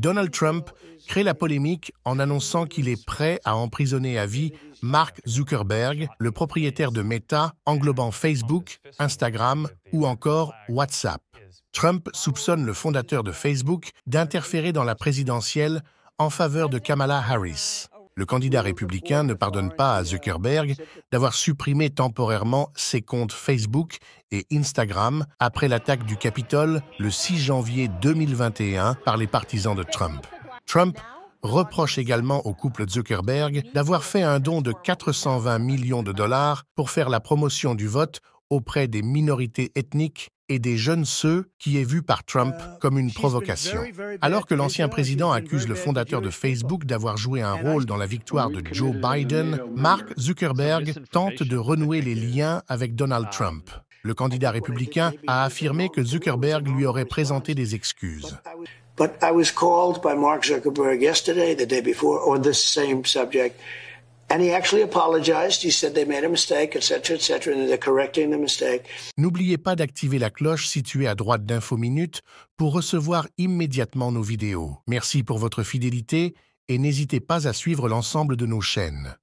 Donald Trump crée la polémique en annonçant qu'il est prêt à emprisonner à vie Mark Zuckerberg, le propriétaire de Meta, englobant Facebook, Instagram ou encore WhatsApp. Trump soupçonne le fondateur de Facebook d'interférer dans la présidentielle en faveur de Kamala Harris. Le candidat républicain ne pardonne pas à Zuckerberg d'avoir supprimé temporairement ses comptes Facebook et Instagram après l'attaque du Capitole le 6 janvier 2021 par les partisans de Trump. Trump reproche également au couple Zuckerberg d'avoir fait un don de 420 millions de dollars pour faire la promotion du vote auprès des minorités ethniques et des jeunes ceux qui est vu par Trump euh, comme une provocation. Alors que l'ancien président accuse le fondateur de Facebook d'avoir joué un rôle dans la victoire de Joe Biden, Mark Zuckerberg tente de renouer les liens avec Donald ah. Trump. Le candidat républicain a affirmé que Zuckerberg lui aurait présenté des excuses. But I was called by Mark Zuckerberg yesterday, the day before, this same subject. N'oubliez pas d'activer la cloche située à droite d'Infominute pour recevoir immédiatement nos vidéos. Merci pour votre fidélité et n'hésitez pas à suivre l'ensemble de nos chaînes.